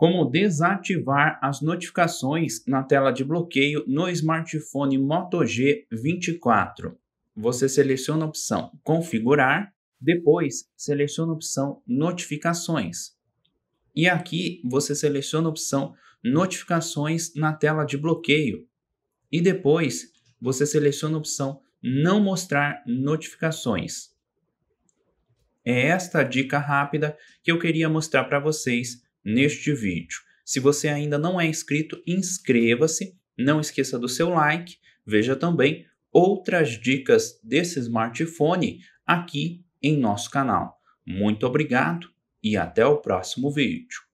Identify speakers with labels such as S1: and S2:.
S1: como desativar as notificações na tela de bloqueio no smartphone Moto G24. Você seleciona a opção Configurar, depois seleciona a opção Notificações. E aqui você seleciona a opção Notificações na tela de bloqueio. E depois você seleciona a opção Não mostrar notificações. É esta dica rápida que eu queria mostrar para vocês neste vídeo. Se você ainda não é inscrito, inscreva-se, não esqueça do seu like, veja também outras dicas desse smartphone aqui em nosso canal. Muito obrigado e até o próximo vídeo.